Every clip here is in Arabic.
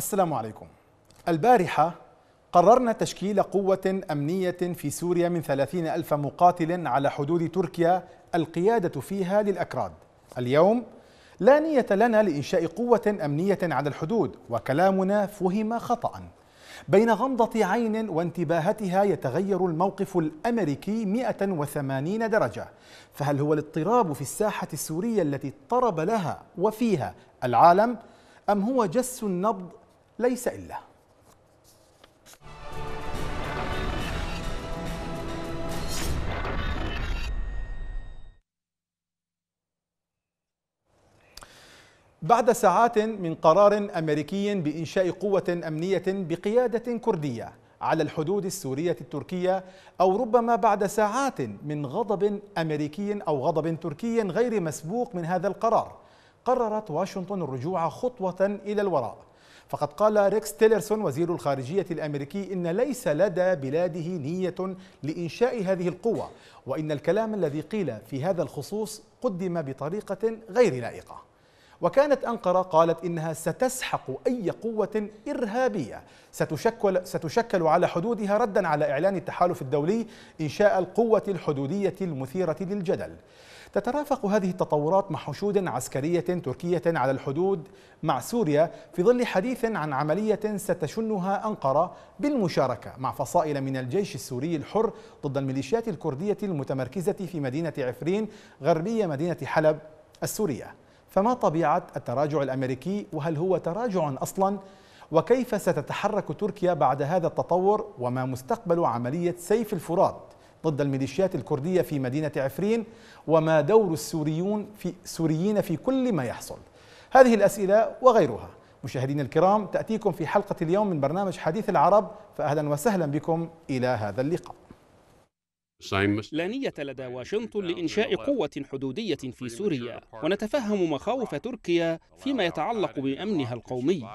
السلام عليكم البارحة قررنا تشكيل قوة أمنية في سوريا من ثلاثين ألف مقاتل على حدود تركيا القيادة فيها للأكراد اليوم لا نية لنا لإنشاء قوة أمنية على الحدود وكلامنا فهم خطأ بين غمضة عين وانتباهتها يتغير الموقف الأمريكي 180 درجة فهل هو الاضطراب في الساحة السورية التي اضطرب لها وفيها العالم أم هو جس النبض ليس إلا بعد ساعات من قرار أمريكي بإنشاء قوة أمنية بقيادة كردية على الحدود السورية التركية أو ربما بعد ساعات من غضب أمريكي أو غضب تركي غير مسبوق من هذا القرار قررت واشنطن الرجوع خطوة إلى الوراء فقد قال ريكس تيلرسون وزير الخارجية الأمريكي إن ليس لدى بلاده نية لإنشاء هذه القوة وإن الكلام الذي قيل في هذا الخصوص قدم بطريقة غير لائقة وكانت أنقرة قالت إنها ستسحق أي قوة إرهابية ستشكل, ستشكل على حدودها ردا على إعلان التحالف الدولي إنشاء القوة الحدودية المثيرة للجدل تترافق هذه التطورات مع حشود عسكرية تركية على الحدود مع سوريا في ظل حديث عن عملية ستشنها أنقرة بالمشاركة مع فصائل من الجيش السوري الحر ضد الميليشيات الكردية المتمركزة في مدينة عفرين غربية مدينة حلب السورية فما طبيعة التراجع الأمريكي وهل هو تراجع أصلا وكيف ستتحرك تركيا بعد هذا التطور وما مستقبل عملية سيف الفرات ضد الميليشيات الكردية في مدينة عفرين وما دور السوريون في السوريين في كل ما يحصل هذه الأسئلة وغيرها مشاهدين الكرام تأتيكم في حلقة اليوم من برنامج حديث العرب فأهلا وسهلا بكم إلى هذا اللقاء لا نية لدى واشنطن لإنشاء قوة حدودية في سوريا ونتفهم مخاوف تركيا فيما يتعلق بأمنها القومي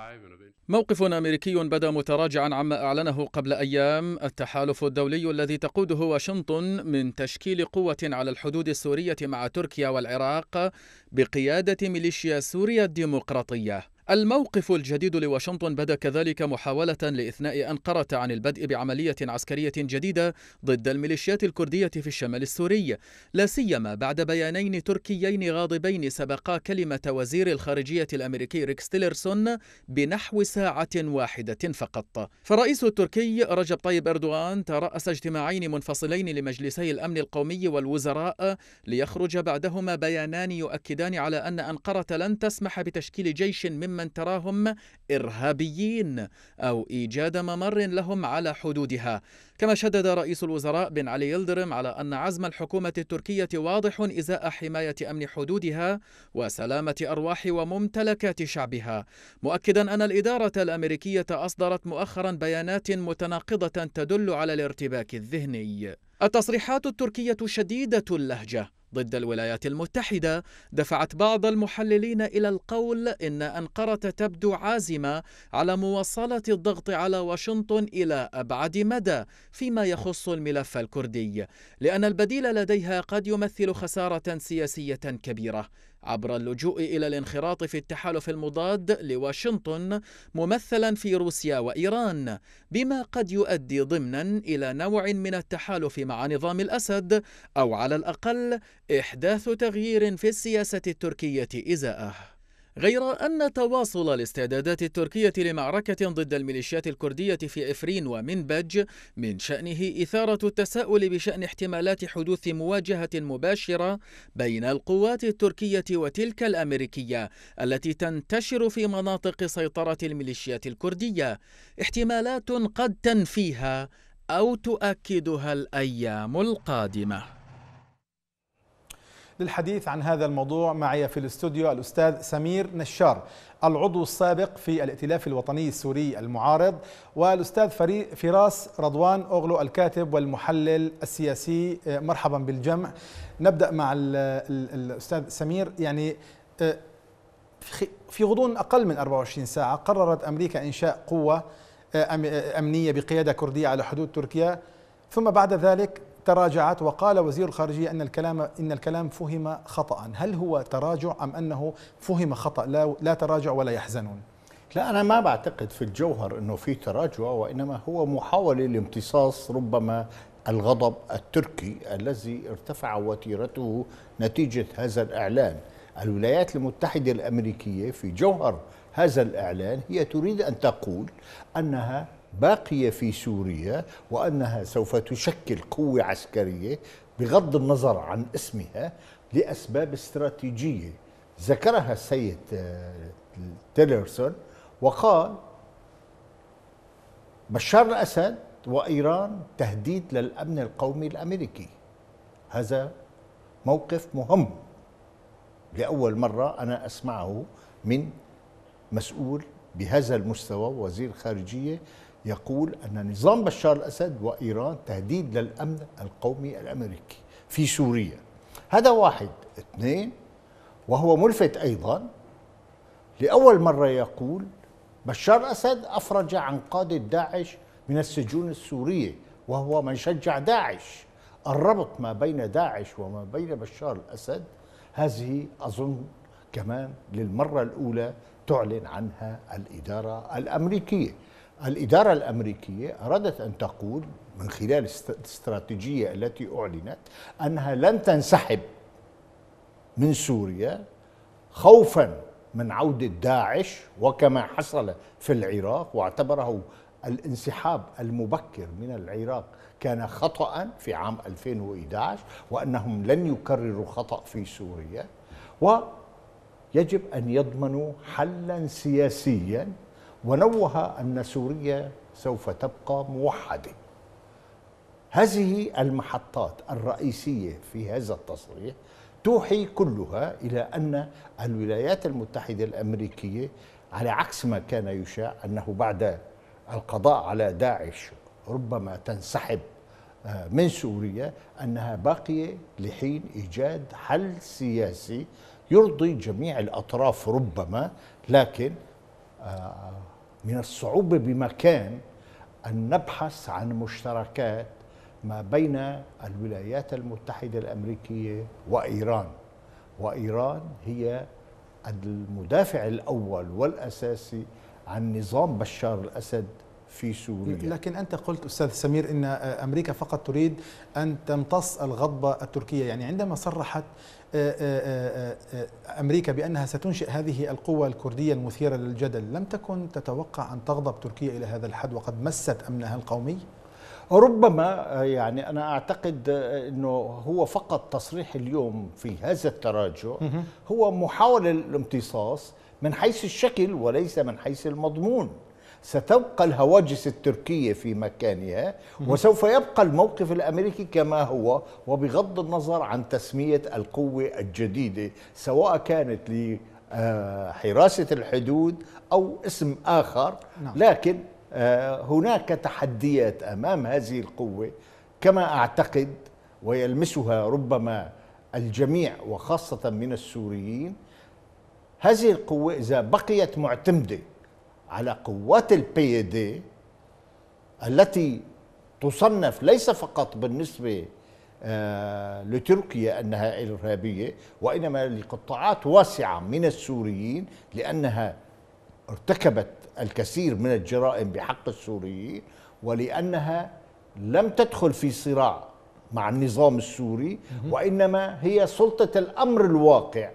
موقف أمريكي بدا متراجعا عما أعلنه قبل أيام التحالف الدولي الذي تقوده واشنطن من تشكيل قوة على الحدود السورية مع تركيا والعراق بقيادة ميليشيا سوريا الديمقراطية الموقف الجديد لواشنطن بدا كذلك محاولة لإثناء أنقرة عن البدء بعملية عسكرية جديدة ضد الميليشيات الكردية في الشمال السوري، لا سيما بعد بيانين تركيين غاضبين سبقا كلمة وزير الخارجية الأمريكي ريكس تيلرسون بنحو ساعة واحدة فقط. فالرئيس التركي رجب طيب أردوغان ترأس اجتماعين منفصلين لمجلسي الأمن القومي والوزراء ليخرج بعدهما بيانان يؤكدان على أن أنقرة لن تسمح بتشكيل جيش مما ممن تراهم إرهابيين أو إيجاد ممر لهم على حدودها كما شدد رئيس الوزراء بن علي يلدرم على أن عزم الحكومة التركية واضح إزاء حماية أمن حدودها وسلامة أرواح وممتلكات شعبها مؤكدا أن الإدارة الأمريكية أصدرت مؤخرا بيانات متناقضة تدل على الارتباك الذهني التصريحات التركية شديدة اللهجة ضد الولايات المتحدة دفعت بعض المحللين إلى القول إن أنقرة تبدو عازمة على مواصلة الضغط على واشنطن إلى أبعد مدى فيما يخص الملف الكردي لأن البديل لديها قد يمثل خسارة سياسية كبيرة عبر اللجوء إلى الانخراط في التحالف المضاد لواشنطن ممثلا في روسيا وإيران بما قد يؤدي ضمنا إلى نوع من التحالف مع نظام الأسد أو على الأقل إحداث تغيير في السياسة التركية إزاءه غير أن تواصل الاستعدادات التركية لمعركة ضد الميليشيات الكردية في إفرين ومنبج من شأنه إثارة التساؤل بشأن احتمالات حدوث مواجهة مباشرة بين القوات التركية وتلك الأمريكية التي تنتشر في مناطق سيطرة الميليشيات الكردية احتمالات قد تنفيها أو تؤكدها الأيام القادمة للحديث عن هذا الموضوع معي في الاستوديو الأستاذ سمير نشار العضو السابق في الائتلاف الوطني السوري المعارض والأستاذ فراس رضوان أغلو الكاتب والمحلل السياسي مرحبا بالجمع نبدأ مع الأستاذ سمير يعني آه، في غضون أقل من 24 ساعة قررت أمريكا إنشاء قوة آه، آه، أمنية بقيادة كردية على حدود تركيا ثم بعد ذلك تراجعت وقال وزير الخارجية أن الكلام إن الكلام فهم خطأ هل هو تراجع أم أنه فهم خطأ لا, لا تراجع ولا يحزنون لا أنا ما بعتقد في الجوهر أنه في تراجع وإنما هو محاولة لامتصاص ربما الغضب التركي الذي ارتفع وتيرته نتيجة هذا الإعلان الولايات المتحدة الأمريكية في جوهر هذا الإعلان هي تريد أن تقول أنها باقية في سوريا وأنها سوف تشكل قوة عسكرية بغض النظر عن اسمها لأسباب استراتيجية ذكرها السيد آه، تيلرسون وقال بشار الأسد وإيران تهديد للأمن القومي الأمريكي هذا موقف مهم لأول مرة أنا أسمعه من مسؤول بهذا المستوى وزير خارجية يقول أن نظام بشار الأسد وإيران تهديد للأمن القومي الأمريكي في سوريا هذا واحد اثنين وهو ملفت أيضا لأول مرة يقول بشار الأسد أفرج عن قادة داعش من السجون السورية وهو من شجع داعش الربط ما بين داعش وما بين بشار الأسد هذه أظن كمان للمرة الأولى تعلن عنها الإدارة الأمريكية الإدارة الأمريكية أرادت أن تقول من خلال الاستراتيجية التي أعلنت أنها لن تنسحب من سوريا خوفا من عودة داعش وكما حصل في العراق واعتبره الانسحاب المبكر من العراق كان خطأ في عام 2011 وأنهم لن يكرروا خطأ في سوريا ويجب أن يضمنوا حلا سياسيا ونوه أن سوريا سوف تبقى موحدة هذه المحطات الرئيسية في هذا التصريح توحي كلها إلى أن الولايات المتحدة الأمريكية على عكس ما كان يشاع أنه بعد القضاء على داعش ربما تنسحب آه، من سوريا أنها باقية لحين إيجاد حل سياسي يرضي جميع الأطراف ربما لكن آه، من الصعوبة بمكان أن نبحث عن مشتركات ما بين الولايات المتحدة الأمريكية وإيران وإيران هي المدافع الأول والأساسي عن نظام بشار الأسد في سوريا لكن أنت قلت أستاذ سمير أن آه، أمريكا فقط تريد أن تمتص الغضبة التركية يعني عندما صرحت آه، آه، أمريكا بأنها ستنشئ هذه القوة الكردية المثيرة للجدل لم تكن تتوقع أن تغضب تركيا إلى هذا الحد وقد مست أمنها القومي ربما يعني أنا أعتقد أنه هو فقط تصريح اليوم في هذا التراجع هو محاولة الامتصاص من حيث الشكل وليس من حيث المضمون ستبقى الهواجس التركية في مكانها وسوف يبقى الموقف الأمريكي كما هو وبغض النظر عن تسمية القوة الجديدة سواء كانت لحراسة آه، الحدود أو اسم آخر نعم. لكن آه، هناك تحديات أمام هذه القوة كما أعتقد ويلمسها ربما الجميع وخاصة من السوريين هذه القوة إذا بقيت معتمدة على قوات البي دي التي تصنف ليس فقط بالنسبة آه، لتركيا أنها إرهابية وإنما لقطاعات واسعة من السوريين لأنها ارتكبت الكثير من الجرائم بحق السوريين ولأنها لم تدخل في صراع مع النظام السوري وإنما هي سلطة الأمر الواقع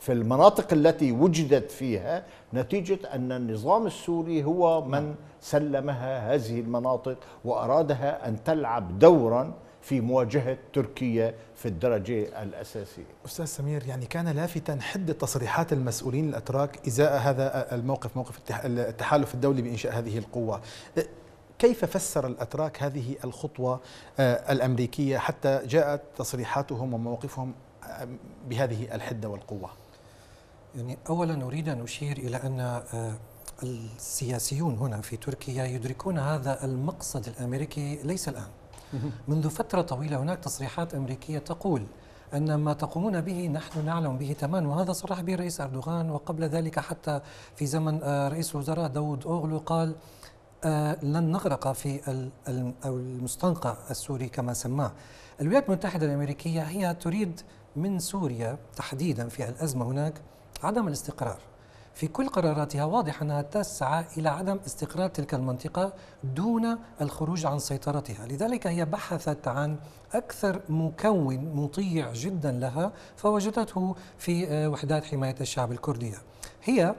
في المناطق التي وجدت فيها نتيجة أن النظام السوري هو من نعم. سلمها هذه المناطق وأرادها أن تلعب دورا في مواجهة تركيا في الدرجة الأساسية أستاذ سمير يعني كان لافتا حد تصريحات المسؤولين الأتراك إزاء هذا الموقف موقف التحالف الدولي بإنشاء هذه القوة كيف فسر الأتراك هذه الخطوة آه، الأمريكية حتى جاءت تصريحاتهم ومواقفهم آه، بهذه الحدة والقوة يعني أولا أريد أن أشير إلى أن آه، السياسيون هنا في تركيا يدركون هذا المقصد الأمريكي ليس الآن منذ فترة طويلة هناك تصريحات أمريكية تقول أن ما تقومون به نحن نعلم به تماما وهذا صرح به الرئيس أردوغان وقبل ذلك حتى في زمن آه، رئيس الوزراء داود أوغلو قال آه، لن نغرق في المستنقع السوري كما سماه الولايات المتحدة الأمريكية هي تريد من سوريا تحديدا في الأزمة هناك عدم الاستقرار في كل قراراتها واضح أنها تسعى إلى عدم استقرار تلك المنطقة دون الخروج عن سيطرتها لذلك هي بحثت عن أكثر مكون مطيع جدا لها فوجدته في آه، وحدات حماية الشعب الكردية هي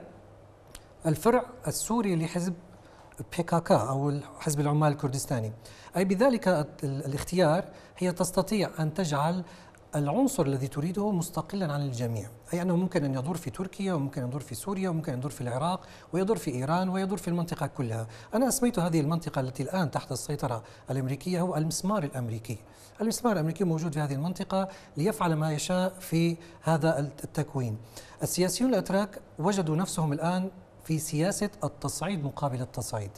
الفرع السوري لحزب PKK أو حزب العمال الكردستاني أي بذلك الاختيار هي تستطيع أن تجعل العنصر الذي تريده مستقلا عن الجميع أي أنه ممكن أن يدور في تركيا وممكن أن يدور في سوريا وممكن أن يدور في العراق ويدور في إيران ويدور في المنطقة كلها أنا أسميت هذه المنطقة التي الآن تحت السيطرة الأمريكية هو المسمار الأمريكي المسمار الأمريكي موجود في هذه المنطقة ليفعل ما يشاء في هذا التكوين السياسيون الأتراك وجدوا نفسهم الآن في سياسة التصعيد مقابل التصعيد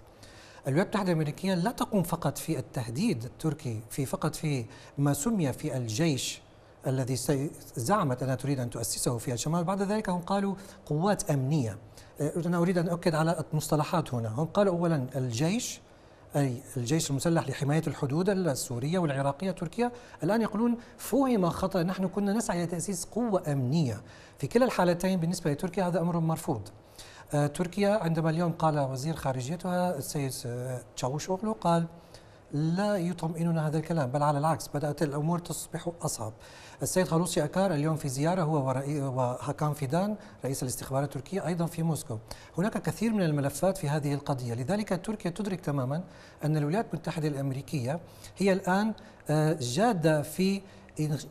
الولايات المتحدة الأمريكية لا تقوم فقط في التهديد التركي في فقط في ما سمي في الجيش الذي زعمت أنها تريد أن تؤسسه في الشمال بعد ذلك هم قالوا قوات أمنية آه، أنا أريد أن أؤكد على المصطلحات هنا هم قالوا أولا الجيش أي الجيش المسلح لحماية الحدود السورية والعراقية تركيا الآن يقولون فهم خطأ نحن كنا نسعى إلى تأسيس قوة أمنية في كلا الحالتين بالنسبة لتركيا هذا أمر مرفوض آه، تركيا عندما اليوم قال وزير خارجيتها السيد آه، تشاوشوغلو قال لا يطمئننا هذا الكلام بل على العكس بدأت الأمور تصبح أصعب السيد خلوصي أكار اليوم في زيارة هو وهاكان فيدان رئيس الاستخبارات التركية أيضا في موسكو هناك كثير من الملفات في هذه القضية لذلك تركيا تدرك تماما أن الولايات المتحدة الأمريكية هي الآن آه، جادة في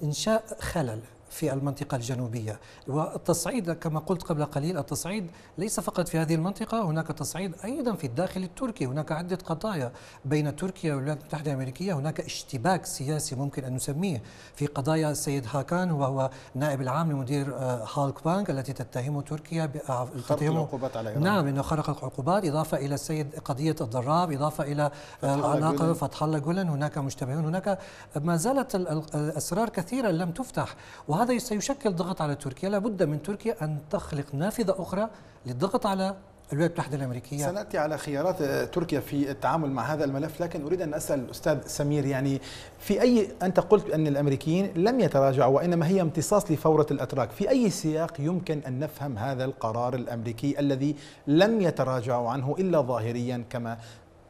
إنشاء خلل في المنطقة الجنوبية والتصعيد كما قلت قبل قليل التصعيد ليس فقط في هذه المنطقة هناك تصعيد أيضا في الداخل التركي هناك عدة قضايا بين تركيا والولايات المتحدة الأمريكية هناك اشتباك سياسي ممكن أن نسميه في قضايا السيد هاكان وهو نائب العام لمدير آه، هالك بانك التي تتهم تركيا آه، تتهم العقوبات على إيران نعم أنه خرق العقوبات إضافة إلى السيد قضية الضراب إضافة إلى آه، العلاقة فتح الله جولن هناك مشتبهون هناك ما زالت الأسرار كثيرة لم تفتح وهذا وهذا سيشكل ضغط على تركيا لابد من تركيا أن تخلق نافذة أخرى للضغط على الولايات المتحدة الأمريكية سنأتي على خيارات تركيا في التعامل مع هذا الملف لكن أريد أن أسأل الأستاذ سمير يعني في أي أنت قلت أن الأمريكيين لم يتراجعوا وإنما هي امتصاص لفورة الأتراك في أي سياق يمكن أن نفهم هذا القرار الأمريكي الذي لم يتراجعوا عنه إلا ظاهريا كما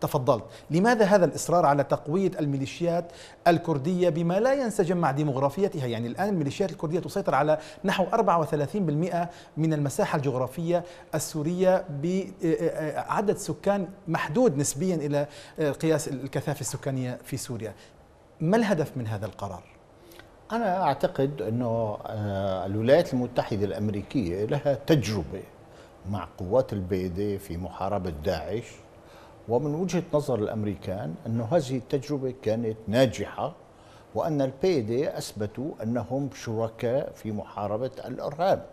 تفضلت لماذا هذا الإصرار على تقوية الميليشيات الكردية بما لا ينسجم مع ديمغرافيتها يعني الآن الميليشيات الكردية تسيطر على نحو 34% من المساحة الجغرافية السورية بعدد آه، آه، سكان محدود نسبيا إلى آه، قياس الكثافة السكانية في سوريا ما الهدف من هذا القرار؟ أنا أعتقد أنه الولايات المتحدة الأمريكية لها تجربة مع قوات البيدة في محاربة داعش ومن وجهة نظر الأمريكان أن هذه التجربة كانت ناجحة وأن البيدي أثبتوا أنهم شركاء في محاربة الإرهاب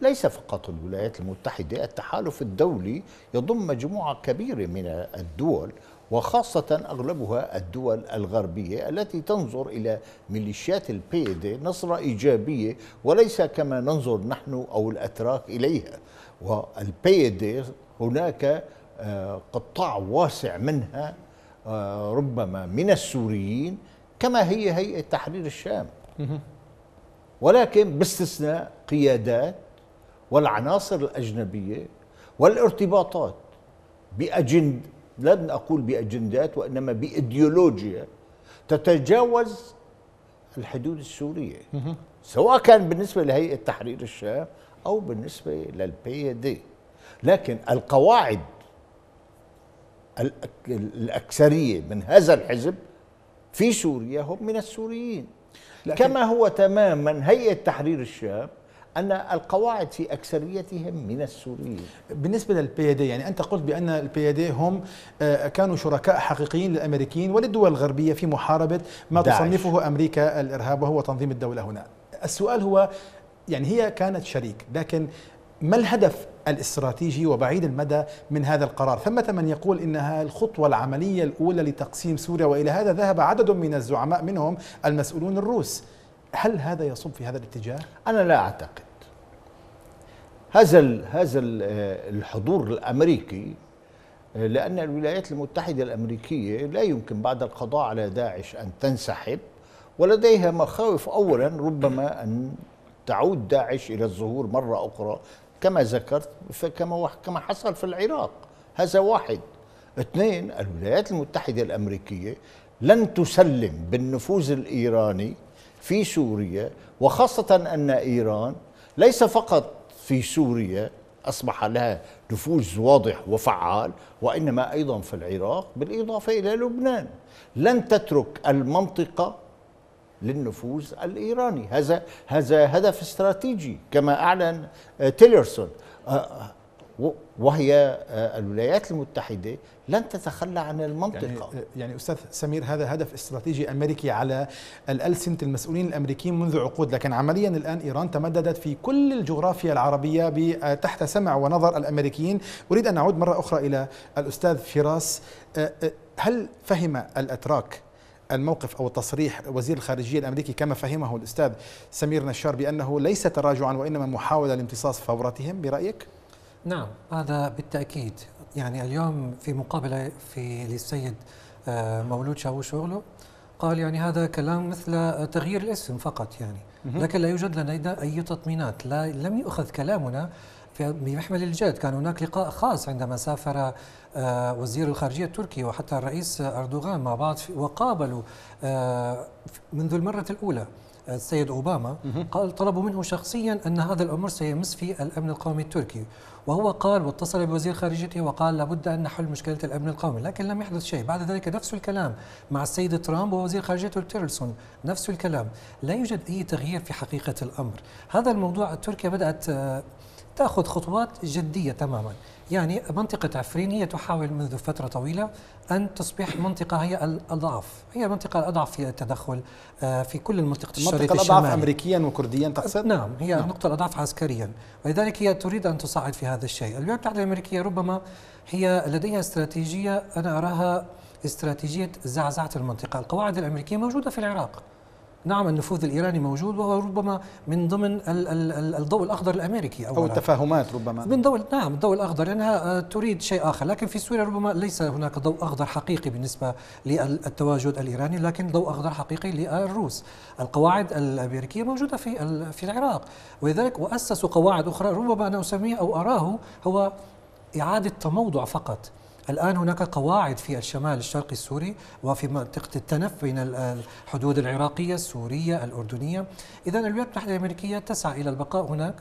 ليس فقط الولايات المتحدة التحالف الدولي يضم مجموعة كبيرة من الدول وخاصة أغلبها الدول الغربية التي تنظر إلى ميليشيات البيدي نظرة إيجابية وليس كما ننظر نحن أو الأتراك إليها والبيدي هناك آه، قطاع واسع منها آه، ربما من السوريين كما هي هيئة تحرير الشام ولكن باستثناء قيادات والعناصر الأجنبية والارتباطات بأجند لن أقول بأجندات وإنما بإيديولوجيا تتجاوز الحدود السورية سواء كان بالنسبة لهيئة تحرير الشام أو بالنسبة للبي دي لكن القواعد الأكثرية من هذا الحزب في سوريا هم من السوريين لكن كما هو تماما هيئة تحرير الشام أن القواعد في أكثريتهم من السوريين بالنسبة للبيادي دي يعني أنت قلت بأن البي دي هم آه، كانوا شركاء حقيقيين للأمريكيين وللدول الغربية في محاربة ما داعش. تصنفه أمريكا الإرهاب وهو تنظيم الدولة هنا السؤال هو يعني هي كانت شريك لكن ما الهدف الاستراتيجي وبعيد المدى من هذا القرار ثمة من يقول إنها الخطوة العملية الأولى لتقسيم سوريا وإلى هذا ذهب عدد من الزعماء منهم المسؤولون الروس هل هذا يصب في هذا الاتجاه؟ أنا لا أعتقد هذا هذا آه، الحضور الأمريكي آه، لأن الولايات المتحدة الأمريكية لا يمكن بعد القضاء على داعش أن تنسحب ولديها مخاوف أولا ربما أن تعود داعش إلى الظهور مرة أخرى كما ذكرت كما كما حصل في العراق هذا واحد اثنين الولايات المتحدة الأمريكية لن تسلم بالنفوذ الإيراني في سوريا وخاصة أن إيران ليس فقط في سوريا أصبح لها نفوذ واضح وفعال وإنما أيضا في العراق بالإضافة إلى لبنان لن تترك المنطقة للنفوذ الايراني هذا هذا هدف استراتيجي كما اعلن آه، تيلرسون آه، آه، وهي الولايات المتحده لن تتخلى عن المنطقه يعني, يعني استاذ سمير هذا هدف استراتيجي امريكي على الالسنه المسؤولين الامريكيين منذ عقود لكن عمليا الان ايران تمددت في كل الجغرافيا العربيه تحت سمع ونظر الامريكيين اريد ان اعود مره اخرى الى الاستاذ فراس هل فهم الاتراك الموقف أو التصريح وزير الخارجية الأمريكي كما فهمه الأستاذ سمير نشار بأنه ليس تراجعا وإنما محاولة لامتصاص فورتهم برأيك؟ نعم هذا بالتأكيد يعني اليوم في مقابلة في للسيد آه، مولود شاووش أغلو قال يعني هذا كلام مثل تغيير الاسم فقط يعني لكن لا يوجد لدينا أي تطمينات لا لم يؤخذ كلامنا بمحمل الجد كان هناك لقاء خاص عندما سافر آه، وزير الخارجية التركي وحتى الرئيس أردوغان مع بعض وقابلوا آه، منذ المرة الأولى آه، السيد أوباما قال طلبوا منه شخصيا أن هذا الأمر سيمس في الأمن القومي التركي وهو قال واتصل بوزير خارجيته وقال لابد أن نحل مشكلة الأمن القومي لكن لم يحدث شيء بعد ذلك نفس الكلام مع السيد ترامب ووزير خارجيته تيرلسون نفس الكلام لا يوجد أي تغيير في حقيقة الأمر هذا الموضوع تركيا بدأت تأخذ خطوات جدية تماما يعني منطقة عفرين هي تحاول منذ فترة طويلة أن تصبح منطقة هي الأضعف هي المنطقة الأضعف في التدخل آه، في كل المنطقة الشريط الشمالي الأضعف أمريكيا وكرديا تقصد؟ نعم هي نعم. النقطة الأضعف عسكريا ولذلك هي تريد أن تصعد في هذا الشيء الولايات المتحدة الأمريكية ربما هي لديها استراتيجية أنا أراها استراتيجية زعزعة المنطقة القواعد الأمريكية موجودة في العراق نعم النفوذ الايراني موجود وهو ربما من ضمن الضوء الاخضر الامريكي او التفاهمات ربما من ضوء نعم الضوء الاخضر لانها آه، تريد شيء اخر لكن في سوريا ربما ليس هناك ضوء اخضر حقيقي بالنسبه للتواجد الايراني لكن ضوء اخضر حقيقي للروس القواعد الامريكيه موجوده في في العراق ولذلك واسسوا قواعد اخرى ربما انا اسميه او اراه هو اعاده تموضع فقط الآن هناك قواعد في الشمال الشرقي السوري وفي منطقة التنف بين الحدود العراقية السورية الأردنية إذا الولايات المتحدة الأمريكية تسعى إلى البقاء هناك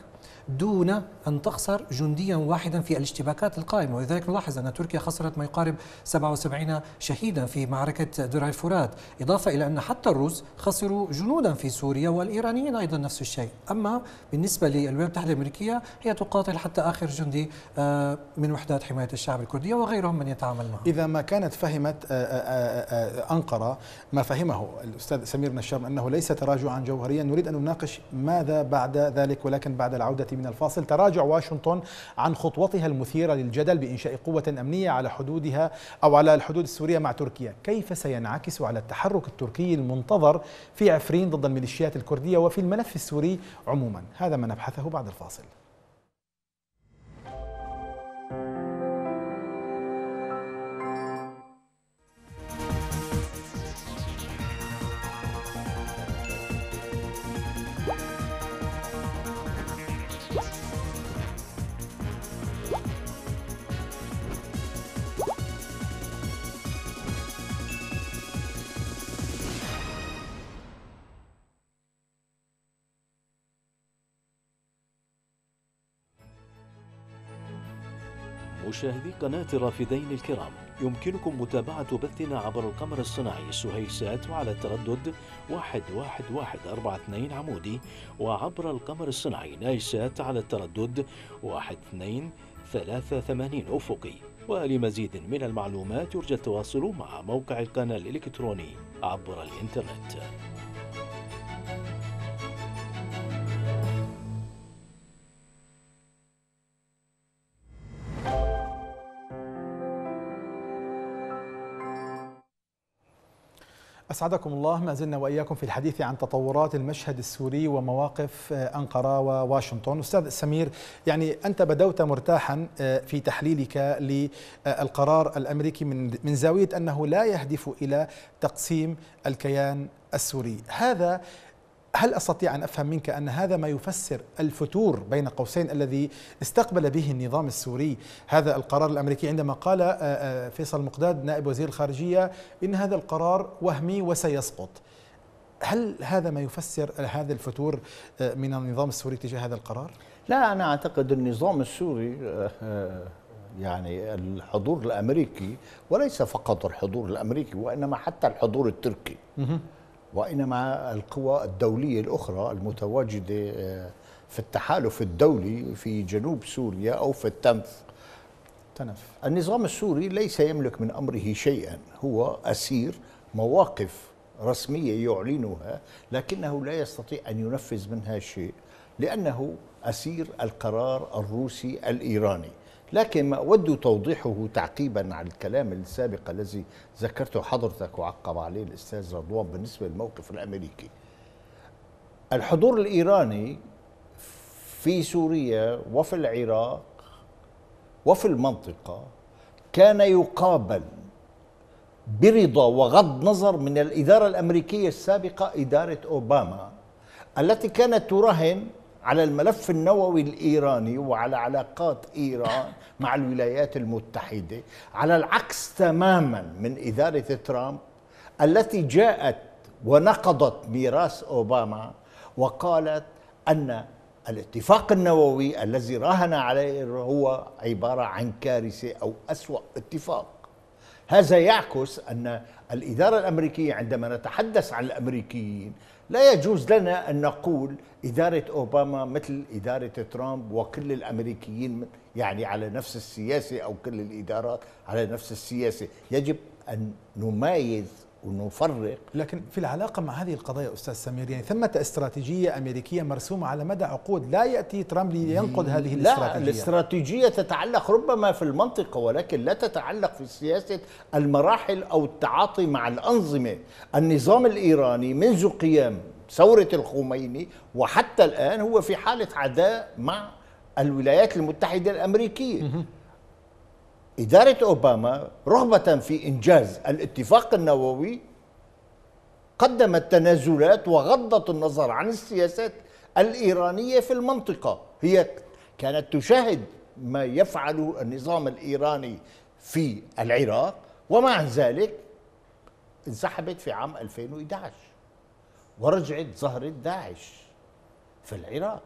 دون أن تخسر جنديا واحدا في الاشتباكات القائمة ولذلك نلاحظ أن تركيا خسرت ما يقارب 77 شهيدا في معركة در الفرات إضافة إلى أن حتى الروس خسروا جنودا في سوريا والإيرانيين أيضا نفس الشيء أما بالنسبة للولايات المتحدة الأمريكية هي تقاتل حتى آخر جندي آه، من وحدات حماية الشعب الكردية وغيرهم من يتعامل معه إذا ما كانت فهمت آه، آه، أنقرة ما فهمه الأستاذ سمير نشام أنه ليس تراجعا جوهريا نريد أن نناقش ماذا بعد ذلك ولكن بعد العودة من من الفاصل تراجع واشنطن عن خطوتها المثيرة للجدل بإنشاء قوة أمنية على حدودها أو على الحدود السورية مع تركيا كيف سينعكس على التحرك التركي المنتظر في عفرين ضد الميليشيات الكردية وفي الملف السوري عموما هذا ما نبحثه بعد الفاصل مشاهدي قناة الرافدين الكرام يمكنكم متابعة بثنا عبر القمر الصناعي السهيسات وعلى التردد 11142 عمودي وعبر القمر الصناعي نايسات على التردد 1238 أفقي ولمزيد من المعلومات يرجى التواصل مع موقع القناة الإلكتروني عبر الإنترنت أسعدكم الله ما زلنا وإياكم في الحديث عن تطورات المشهد السوري ومواقف آه، أنقرة وواشنطن أستاذ سمير يعني أنت بدوت مرتاحا آه، في تحليلك للقرار الأمريكي من, من زاوية أنه لا يهدف إلى تقسيم الكيان السوري هذا هل استطيع ان افهم منك ان هذا ما يفسر الفتور بين قوسين الذي استقبل به النظام السوري هذا القرار الامريكي عندما قال آه، آه، فيصل مقداد نائب وزير الخارجيه ان هذا القرار وهمي وسيسقط هل هذا ما يفسر هذا الفتور آه، من النظام السوري تجاه هذا القرار؟ لا انا اعتقد النظام السوري يعني الحضور الامريكي وليس فقط الحضور الامريكي وانما حتى الحضور التركي وإنما القوى الدولية الأخرى المتواجدة آه، في التحالف الدولي في جنوب سوريا أو في التنف تنف النظام السوري ليس يملك من أمره شيئا هو أسير مواقف رسمية يعلنها لكنه لا يستطيع أن ينفذ منها شيء لأنه أسير القرار الروسي الإيراني لكن ما أود توضيحه تعقيبا على الكلام السابق الذي ذكرته حضرتك وعقب عليه الأستاذ رضوان بالنسبة للموقف الأمريكي الحضور الإيراني في سوريا وفي العراق وفي المنطقة كان يقابل برضا وغض نظر من الإدارة الأمريكية السابقة إدارة أوباما التي كانت تراهن على الملف النووي الإيراني وعلى علاقات إيران مع الولايات المتحدة على العكس تماما من إدارة ترامب التي جاءت ونقضت ميراث أوباما وقالت أن الاتفاق النووي الذي راهن عليه هو عبارة عن كارثة أو أسوأ اتفاق هذا يعكس أن الإدارة الأمريكية عندما نتحدث عن الأمريكيين لا يجوز لنا أن نقول إدارة أوباما مثل إدارة ترامب وكل الأمريكيين يعني على نفس السياسة أو كل الإدارات على نفس السياسة يجب أن نميز ونفرق لكن في العلاقة مع هذه القضايا أستاذ سمير يعني ثمة استراتيجية أمريكية مرسومة على مدى عقود لا يأتي ترامب لينقض هذه الاستراتيجية لا الاستراتيجية تتعلق ربما في المنطقة ولكن لا تتعلق في سياسة المراحل أو التعاطي مع الأنظمة النظام الإيراني منذ قيام ثورة الخميني وحتى الآن هو في حالة عداء مع الولايات المتحدة الأمريكية إدارة أوباما رغبة في إنجاز الاتفاق النووي قدمت تنازلات وغضت النظر عن السياسات الإيرانية في المنطقة هي كانت تشاهد ما يفعله النظام الإيراني في العراق ومع ذلك انسحبت في عام 2011 ورجعت ظهرت داعش في العراق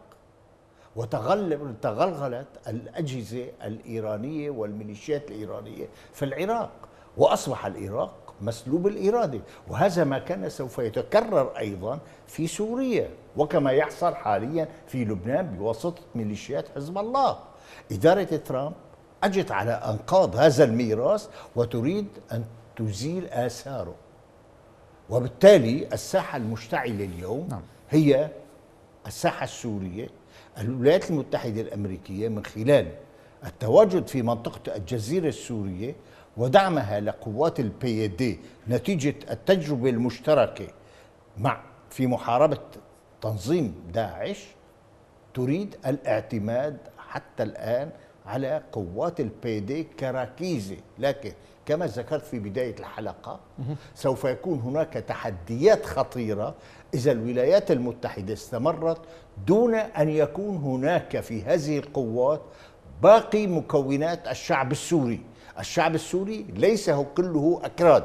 وتغلغلت الأجهزة الإيرانية والميليشيات الإيرانية في العراق وأصبح العراق مسلوب الإرادة وهذا ما كان سوف يتكرر أيضا في سوريا وكما يحصل حاليا في لبنان بواسطة ميليشيات حزب الله إدارة ترامب أجت على أنقاض هذا الميراث وتريد أن تزيل آثاره وبالتالي الساحة المشتعلة اليوم نعم. هي الساحة السورية الولايات المتحدة الأمريكية من خلال التواجد في منطقة الجزيرة السورية ودعمها لقوات البي دي نتيجة التجربة المشتركة مع في محاربة تنظيم داعش تريد الاعتماد حتى الآن على قوات البي دي كركيزة لكن كما ذكرت في بداية الحلقة سوف يكون هناك تحديات خطيرة إذا الولايات المتحدة استمرت دون أن يكون هناك في هذه القوات باقي مكونات الشعب السوري الشعب السوري ليس كله أكراد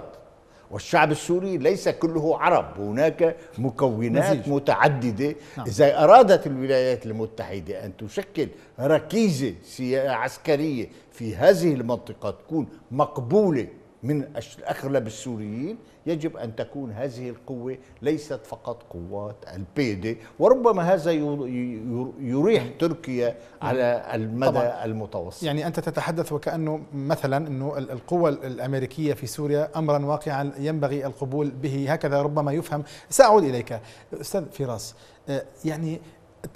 والشعب السوري ليس كله عرب هناك مكونات متعددة نعم. إذا أرادت الولايات المتحدة أن تشكل ركيزة عسكرية في هذه المنطقة تكون مقبولة من أغلب السوريين يجب أن تكون هذه القوة ليست فقط قوات البيدة وربما هذا يريح تركيا على المدى طبعا. المتوسط يعني أنت تتحدث وكأنه مثلا أنه القوة الأمريكية في سوريا أمرا واقعا ينبغي القبول به هكذا ربما يفهم سأعود إليك أستاذ فراس آه، يعني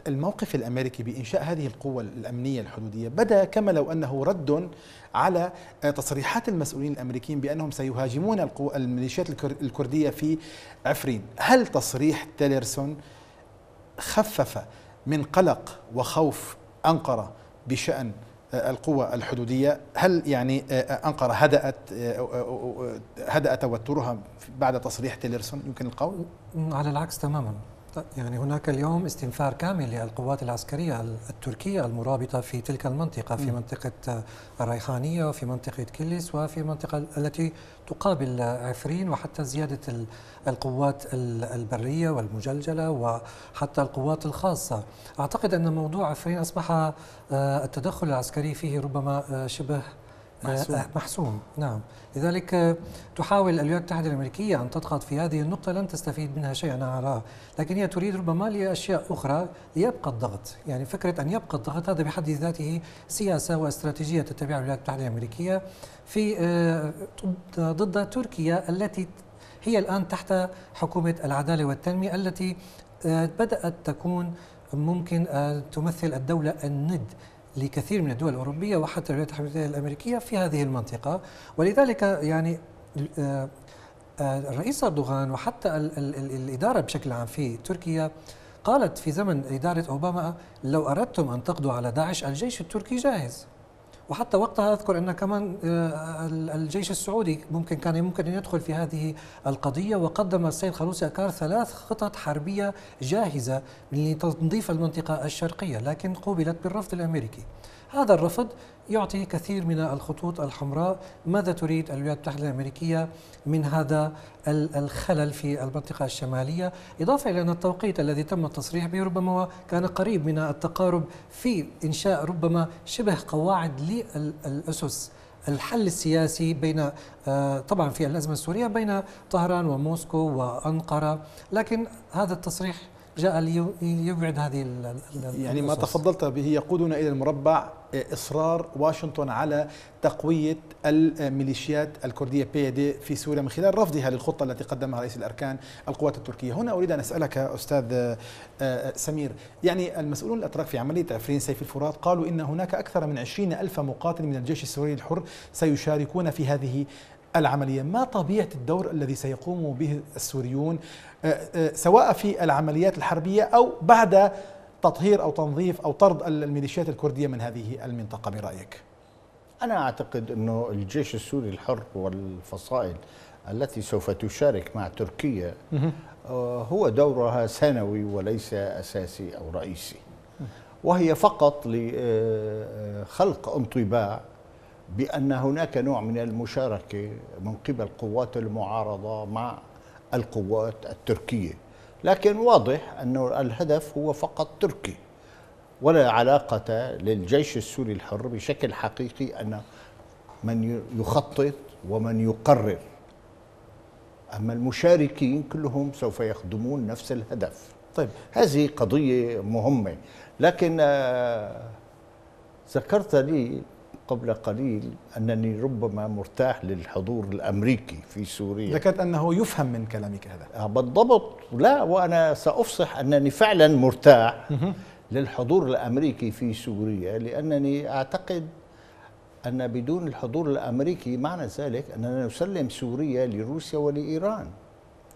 الموقف الامريكي بانشاء هذه القوه الامنيه الحدوديه بدا كما لو انه رد على آه، تصريحات المسؤولين الامريكيين بانهم سيهاجمون الميليشيات الكرديه في عفرين، هل تصريح تيلرسون خفف من قلق وخوف انقره بشان آه، القوى الحدودية هل يعني آه، أنقرة هدأت هدأ توترها بعد تصريح تيلرسون يمكن القول؟ على العكس تماما يعني هناك اليوم استنفار كامل للقوات العسكرية التركية المرابطة في تلك المنطقة في منطقة الريحانية وفي منطقة كليس وفي منطقة التي تقابل عفرين وحتى زيادة القوات البرية والمجلجلة وحتى القوات الخاصة أعتقد أن موضوع عفرين أصبح آه، التدخل العسكري فيه ربما آه، شبه محسوم. آه، آه، محسوم نعم لذلك آه، تحاول الولايات المتحدة الأمريكية أن تضغط في هذه النقطة لن تستفيد منها شيئا أنا أراه لكن هي تريد ربما لأشياء أخرى ليبقى الضغط يعني فكرة أن يبقى الضغط هذا بحد ذاته سياسة واستراتيجية تتبعها الولايات المتحدة الأمريكية في ضد تركيا التي هي الآن تحت حكومة العدالة والتنمية التي بدأت تكون ممكن تمثل الدولة الند لكثير من الدول الأوروبية وحتى الولايات المتحدة الأمريكية في هذه المنطقة ولذلك يعني آه، آه، الرئيس أردوغان وحتى الإدارة بشكل عام في تركيا قالت في زمن إدارة أوباما لو أردتم أن تقضوا على داعش الجيش التركي جاهز وحتى وقتها اذكر ان كمان آه، الجيش السعودي ممكن كان يمكن ان يدخل في هذه القضيه وقدم السيد خلوصي اكار ثلاث خطط حربيه جاهزه لتنظيف المنطقه الشرقيه لكن قوبلت بالرفض الامريكي. هذا الرفض يعطي كثير من الخطوط الحمراء ماذا تريد الولايات المتحدة الأمريكية من هذا الخلل في المنطقة الشمالية إضافة إلى أن التوقيت الذي تم التصريح به ربما كان قريب من التقارب في إنشاء ربما شبه قواعد للأسس الحل السياسي بين آه، طبعا في الأزمة السورية بين طهران وموسكو وأنقرة لكن هذا التصريح جاء ليبعد هذه يعني ما تفضلت به يقودنا الى المربع آه، اصرار واشنطن على تقويه الميليشيات الكرديه بي دي في سوريا من خلال رفضها للخطه التي قدمها رئيس الاركان القوات التركيه، هنا اريد ان اسالك استاذ آه، آه، سمير، يعني المسؤولون الاتراك في عمليه عفرين سيف الفرات قالوا ان هناك اكثر من 20 الف مقاتل من الجيش السوري الحر سيشاركون في هذه العملية ما طبيعة الدور الذي سيقوم به السوريون آه، آه، سواء في العمليات الحربية أو بعد تطهير أو تنظيف أو طرد الميليشيات الكردية من هذه المنطقة برأيك أنا أعتقد أنه الجيش السوري الحر والفصائل التي سوف تشارك مع تركيا آه، هو دورها ثانوي وليس أساسي أو رئيسي وهي فقط لخلق انطباع بأن هناك نوع من المشاركة من قبل قوات المعارضة مع القوات التركية لكن واضح أن الهدف هو فقط تركي ولا علاقة للجيش السوري الحر بشكل حقيقي أن من يخطط ومن يقرر أما المشاركين كلهم سوف يخدمون نفس الهدف طيب هذه قضية مهمة لكن آه، ذكرت لي قبل قليل أنني ربما مرتاح للحضور الأمريكي في سوريا ذكرت أنه يفهم من كلامك هذا آه، بالضبط لا وأنا سأفصح أنني فعلا مرتاح للحضور الأمريكي في سوريا لأنني أعتقد أن بدون الحضور الأمريكي معنى ذلك أننا نسلم سوريا لروسيا ولإيران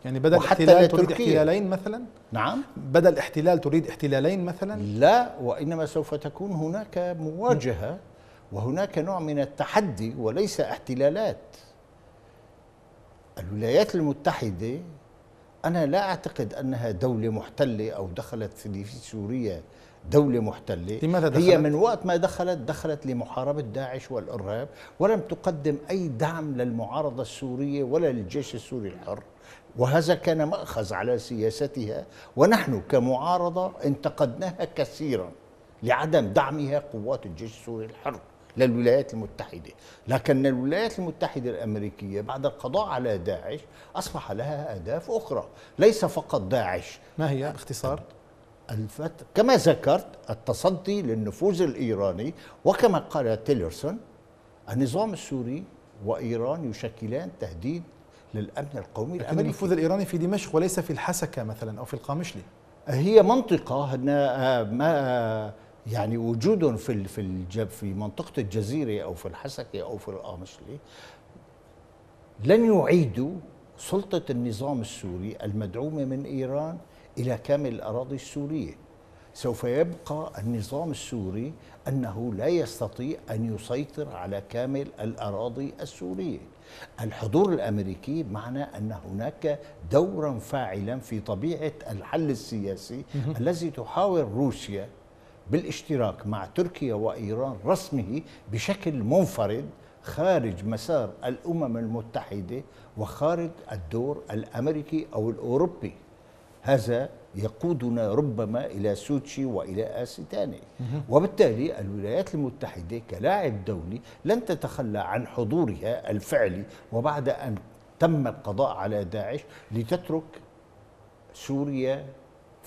يعني بدل الاحتلال تريد احتلالين مثلا؟ نعم بدل الاحتلال تريد احتلالين مثلا؟ لا وإنما سوف تكون هناك مواجهة وهناك نوع من التحدي وليس احتلالات الولايات المتحدة أنا لا أعتقد أنها دولة محتلة أو دخلت في سوريا دولة محتلة لماذا دخلت؟ هي من وقت ما دخلت دخلت لمحاربة داعش والإرهاب ولم تقدم أي دعم للمعارضة السورية ولا للجيش السوري الحر وهذا كان مأخذ على سياستها ونحن كمعارضة انتقدناها كثيرا لعدم دعمها قوات الجيش السوري الحر للولايات المتحدة لكن الولايات المتحدة الأمريكية بعد القضاء على داعش أصبح لها أهداف أخرى ليس فقط داعش ما هي باختصار؟ الفت... كما ذكرت التصدي للنفوذ الإيراني وكما قال تيلرسون النظام السوري وإيران يشكلان تهديد للأمن القومي الأمريكي النفوذ الإيراني في دمشق وليس في الحسكة مثلا أو في القامشلي هي منطقة آه، ما آه، يعني وجودهم في في الجب في منطقه الجزيره او في الحسكه او في القامشلي لن يعيدوا سلطه النظام السوري المدعومه من ايران الى كامل الاراضي السوريه سوف يبقى النظام السوري انه لا يستطيع ان يسيطر على كامل الاراضي السوريه. الحضور الامريكي معنى ان هناك دورا فاعلا في طبيعه الحل السياسي الذي تحاول روسيا بالاشتراك مع تركيا وإيران رسمه بشكل منفرد خارج مسار الأمم المتحدة وخارج الدور الأمريكي أو الأوروبي هذا يقودنا ربما إلى سوتشي وإلى آسي وبالتالي الولايات المتحدة كلاعب دولي لن تتخلى عن حضورها الفعلي وبعد أن تم القضاء على داعش لتترك سوريا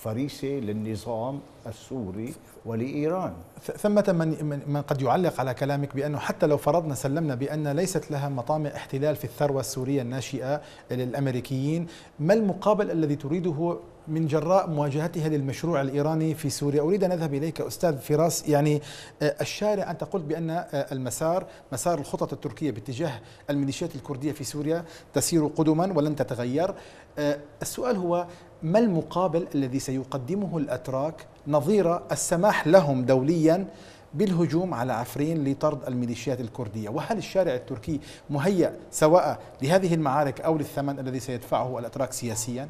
فريسه للنظام السوري ولايران ثمة من من قد يعلق على كلامك بانه حتى لو فرضنا سلمنا بان ليست لها مطامع احتلال في الثروه السوريه الناشئه للامريكيين، ما المقابل الذي تريده من جراء مواجهتها للمشروع الايراني في سوريا، اريد ان اذهب اليك استاذ فراس يعني آه، الشارع انت قلت بان آه، المسار مسار الخطط التركيه باتجاه الميليشيات الكرديه في سوريا تسير قدما ولن تتغير، آه، السؤال هو ما المقابل الذي سيقدمه الأتراك نظير السماح لهم دوليا بالهجوم على عفرين لطرد الميليشيات الكردية وهل الشارع التركي مهيأ سواء لهذه المعارك أو للثمن الذي سيدفعه الأتراك سياسيا؟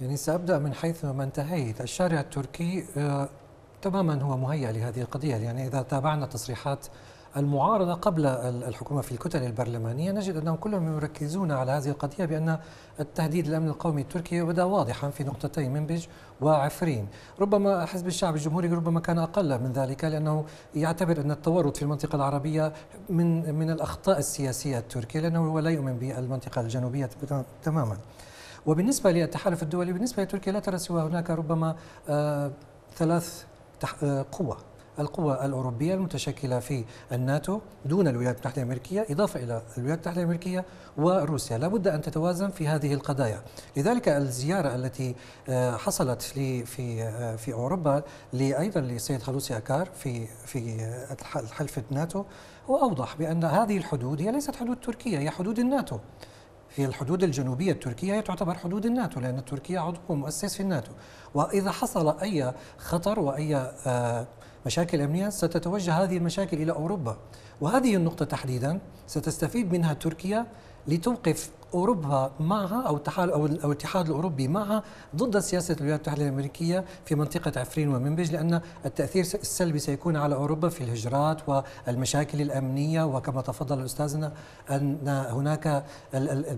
يعني سأبدأ من حيث ما انتهيت الشارع التركي آه، تماما هو مهيأ لهذه القضية يعني إذا تابعنا تصريحات المعارضة قبل الحكومة في الكتل البرلمانية نجد أنهم كلهم يركزون على هذه القضية بأن التهديد الأمن القومي التركي بدا واضحا في نقطتي منبج وعفرين ربما حزب الشعب الجمهوري ربما كان أقل من ذلك لأنه يعتبر أن التورط في المنطقة العربية من, من الأخطاء السياسية التركية لأنه هو لا يؤمن بالمنطقة الجنوبية تماما وبالنسبة للتحالف الدولي بالنسبة لتركيا لا ترى سوى هناك ربما آه، ثلاث آه، قوى القوى الأوروبية المتشكلة في الناتو دون الولايات المتحدة الأمريكية إضافة إلى الولايات المتحدة الأمريكية وروسيا لابد أن تتوازن في هذه القضايا لذلك الزيارة التي آه، حصلت في في آه، في أوروبا أيضا للسيد خلوصي أكار في في حلف الناتو هو أوضح بأن هذه الحدود هي ليست حدود تركيا هي حدود الناتو هي الحدود الجنوبية التركية هي تعتبر حدود الناتو لأن تركيا عضو مؤسس في الناتو وإذا حصل أي خطر وأي آه مشاكل أمنية ستتوجه هذه المشاكل إلى أوروبا وهذه النقطة تحديدا ستستفيد منها تركيا لتوقف اوروبا معها او او الاتحاد الاوروبي معها ضد سياسه الولايات المتحده الامريكيه في منطقه عفرين ومنبج لان التاثير السلبي سيكون على اوروبا في الهجرات والمشاكل الامنيه وكما تفضل استاذنا ان هناك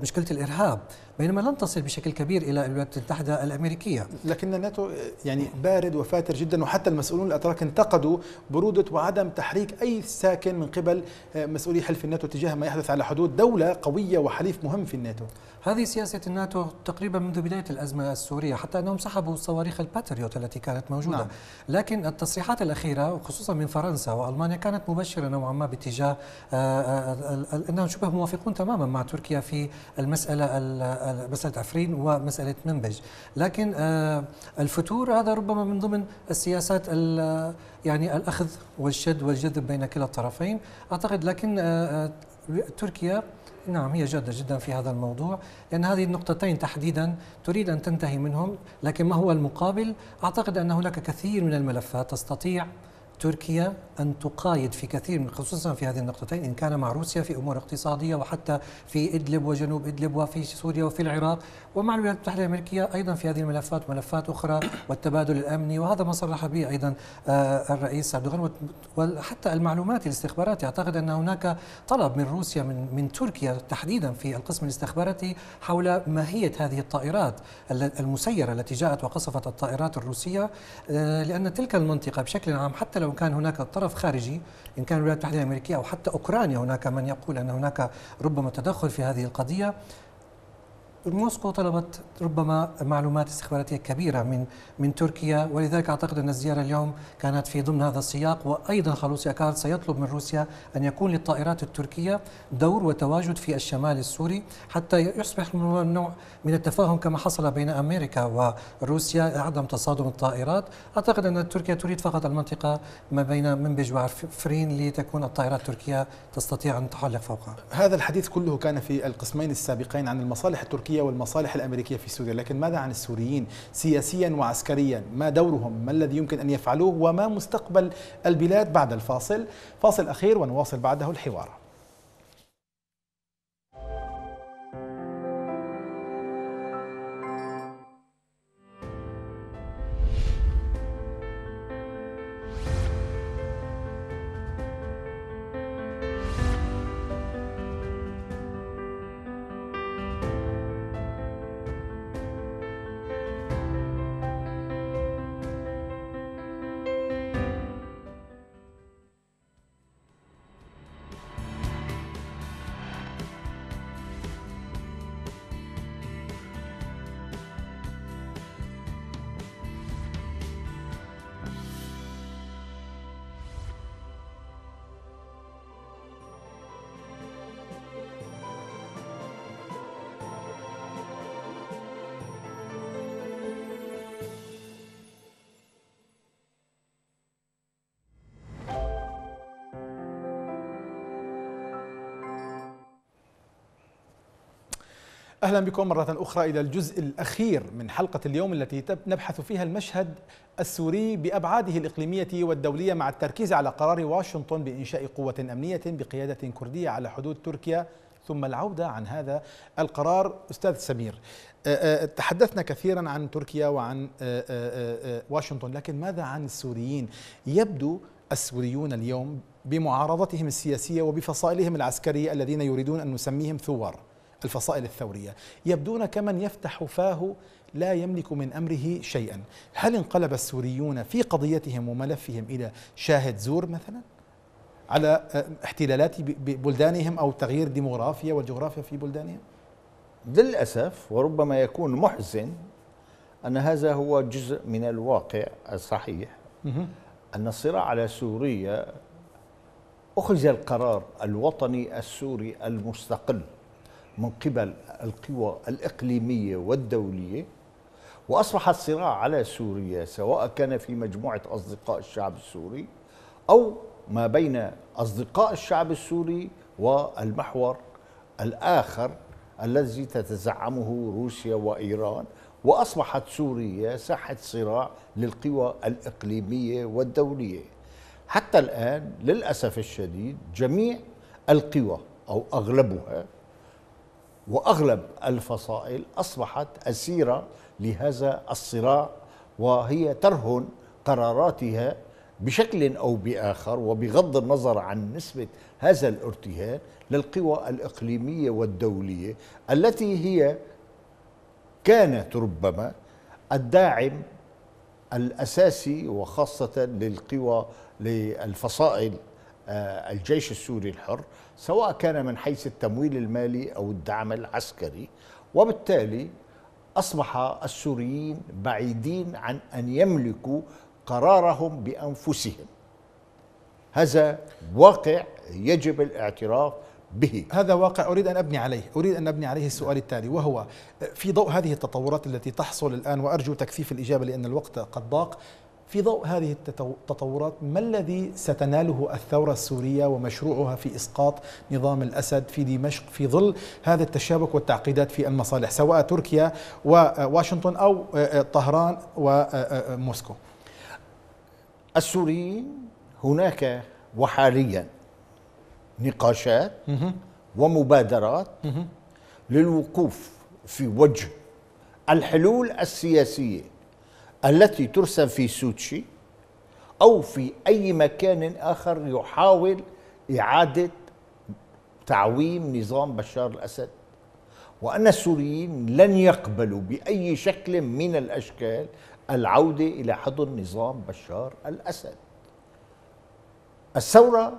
مشكله الارهاب بينما لن تصل بشكل كبير إلى الولايات المتحدة الأمريكية لكن الناتو يعني بارد وفاتر جدا وحتى المسؤولون الأتراك انتقدوا برودة وعدم تحريك أي ساكن من قبل آه، مسؤولي حلف الناتو تجاه ما يحدث على حدود دولة قوية وحليف مهم في الناتو هذه سياسة الناتو تقريبا منذ بداية الأزمة السورية حتى أنهم سحبوا صواريخ الباتريوت التي كانت موجودة نعم. لكن التصريحات الأخيرة وخصوصا من فرنسا وألمانيا كانت مبشرة نوعا ما باتجاه آه، آه، أنهم شبه موافقون تماما مع تركيا في المسألة مساله عفرين ومساله منبج لكن آه، الفتور هذا ربما من ضمن السياسات يعني الاخذ والشد والجذب بين كلا الطرفين اعتقد لكن آه، آه، تركيا نعم هي جادة جدا في هذا الموضوع لأن هذه النقطتين تحديدا تريد أن تنتهي منهم لكن ما هو المقابل أعتقد أن هناك كثير من الملفات تستطيع تركيا أن تقايد في كثير من خصوصا في هذه النقطتين إن كان مع روسيا في أمور اقتصادية وحتى في إدلب وجنوب إدلب وفي سوريا وفي العراق ومع الولايات المتحدة الأمريكية أيضا في هذه الملفات وملفات أخرى والتبادل الأمني وهذا ما صرح به أيضا آه، الرئيس أردوغان وحتى المعلومات الاستخباراتي أعتقد أن هناك طلب من روسيا من, من تركيا تحديدا في القسم الاستخباراتي حول ماهية هذه الطائرات المسيرة التي جاءت وقصفت الطائرات الروسية آه، لأن تلك المنطقة بشكل عام حتى لو لو كان هناك طرف خارجي إن كان الولايات المتحدة الأمريكية أو حتى أوكرانيا هناك من يقول أن هناك ربما تدخل في هذه القضية موسكو طلبت ربما معلومات استخباراتيه كبيره من من تركيا ولذلك اعتقد ان الزياره اليوم كانت في ضمن هذا السياق وايضا خلوص اكار سيطلب من روسيا ان يكون للطائرات التركيه دور وتواجد في الشمال السوري حتى يصبح نوع من التفاهم كما حصل بين امريكا وروسيا عدم تصادم الطائرات اعتقد ان تركيا تريد فقط المنطقه ما بين منبج وعفرين لتكون الطائرات التركيه تستطيع ان تحلق فوقها هذا الحديث كله كان في القسمين السابقين عن المصالح التركيه الأمريكية والمصالح الأمريكية في سوريا لكن ماذا عن السوريين سياسيا وعسكريا ما دورهم ما الذي يمكن أن يفعلوه وما مستقبل البلاد بعد الفاصل فاصل أخير ونواصل بعده الحوار أهلا بكم مرة أخرى إلى الجزء الأخير من حلقة اليوم التي نبحث فيها المشهد السوري بأبعاده الإقليمية والدولية مع التركيز على قرار واشنطن بإنشاء قوة أمنية بقيادة كردية على حدود تركيا ثم العودة عن هذا القرار أستاذ سمير أه، أه، تحدثنا كثيرا عن تركيا وعن أه، واشنطن لكن ماذا عن السوريين يبدو السوريون اليوم بمعارضتهم السياسية وبفصائلهم العسكرية الذين يريدون أن نسميهم ثوار الفصائل الثورية يبدون كمن يفتح فاه لا يملك من أمره شيئا هل انقلب السوريون في قضيتهم وملفهم إلى شاهد زور مثلا؟ على آه، احتلالات بلدانهم أو تغيير ديموغرافيا والجغرافيا في بلدانهم؟ للأسف وربما يكون محزن أن هذا هو جزء من الواقع الصحيح أن الصراع على سوريا أخذ القرار الوطني السوري المستقل من قبل القوى الإقليمية والدولية وأصبح الصراع على سوريا سواء كان في مجموعة أصدقاء الشعب السوري أو ما بين أصدقاء الشعب السوري والمحور الآخر الذي تتزعمه روسيا وإيران وأصبحت سوريا ساحة صراع للقوى الإقليمية والدولية حتى الآن للأسف الشديد جميع القوى أو أغلبها واغلب الفصائل اصبحت اسيره لهذا الصراع وهي ترهن قراراتها بشكل او باخر وبغض النظر عن نسبه هذا الارتهان للقوى الاقليميه والدوليه التي هي كانت ربما الداعم الاساسي وخاصه للقوى للفصائل آه، الجيش السوري الحر سواء كان من حيث التمويل المالي أو الدعم العسكري وبالتالي أصبح السوريين بعيدين عن أن يملكوا قرارهم بأنفسهم هذا واقع يجب الاعتراف به هذا واقع أريد أن أبني عليه أريد أن أبني عليه السؤال التالي وهو في ضوء هذه التطورات التي تحصل الآن وأرجو تكثيف الإجابة لأن الوقت قد ضاق في ضوء هذه التطورات ما الذي ستناله الثورة السورية ومشروعها في إسقاط نظام الأسد في دمشق في ظل هذا التشابك والتعقيدات في المصالح سواء تركيا وواشنطن آه، أو آه، آه، طهران وموسكو السوريين هناك وحاليا نقاشات ومبادرات للوقوف في وجه الحلول السياسيه التي ترسم في سوتشي أو في أي مكان آخر يحاول إعادة تعويم نظام بشار الأسد وأن السوريين لن يقبلوا بأي شكل من الأشكال العودة إلى حضن نظام بشار الأسد الثورة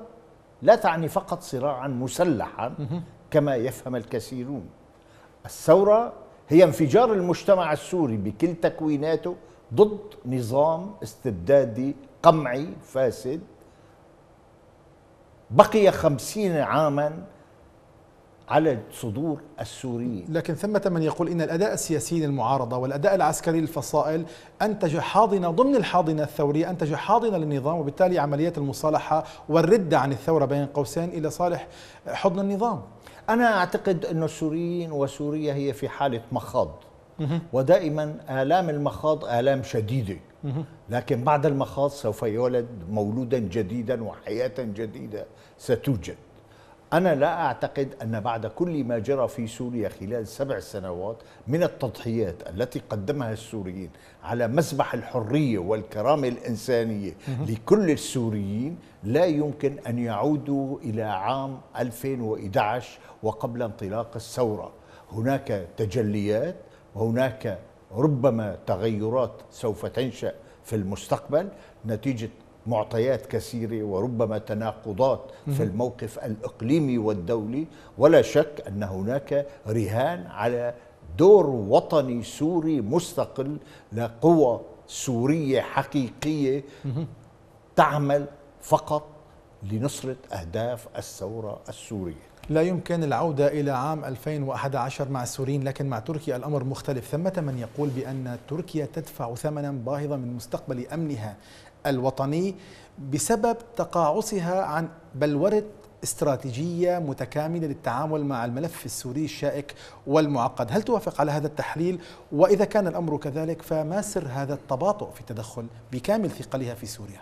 لا تعني فقط صراعا مسلحا كما يفهم الكثيرون الثورة هي انفجار المجتمع السوري بكل تكويناته ضد نظام استبدادي قمعي فاسد بقي خمسين عاما على صدور السوريين لكن ثمة من يقول إن الأداء السياسي للمعارضة والأداء العسكري للفصائل أنتج حاضنة ضمن الحاضنة الثورية أنتج حاضنة للنظام وبالتالي عمليات المصالحة والردة عن الثورة بين قوسين إلى صالح حضن النظام أنا أعتقد أن السوريين وسوريا هي في حالة مخاض ودائما آلام المخاض آلام شديدة لكن بعد المخاض سوف يولد مولودا جديدا وحياة جديدة ستوجد أنا لا أعتقد أن بعد كل ما جرى في سوريا خلال سبع سنوات من التضحيات التي قدمها السوريين على مذبح الحرية والكرامة الإنسانية لكل السوريين لا يمكن أن يعودوا إلى عام 2011 وقبل انطلاق الثورة هناك تجليات هناك ربما تغيرات سوف تنشا في المستقبل نتيجه معطيات كثيره وربما تناقضات في الموقف الاقليمي والدولي ولا شك ان هناك رهان على دور وطني سوري مستقل لقوى سوريه حقيقيه تعمل فقط لنصره اهداف الثوره السوريه لا يمكن العودة إلى عام 2011 مع السوريين لكن مع تركيا الأمر مختلف ثمة من يقول بأن تركيا تدفع ثمنا باهظا من مستقبل أمنها الوطني بسبب تقاعسها عن بلورة استراتيجية متكاملة للتعامل مع الملف السوري الشائك والمعقد هل توافق على هذا التحليل وإذا كان الأمر كذلك فما سر هذا التباطؤ في التدخل بكامل ثقلها في سوريا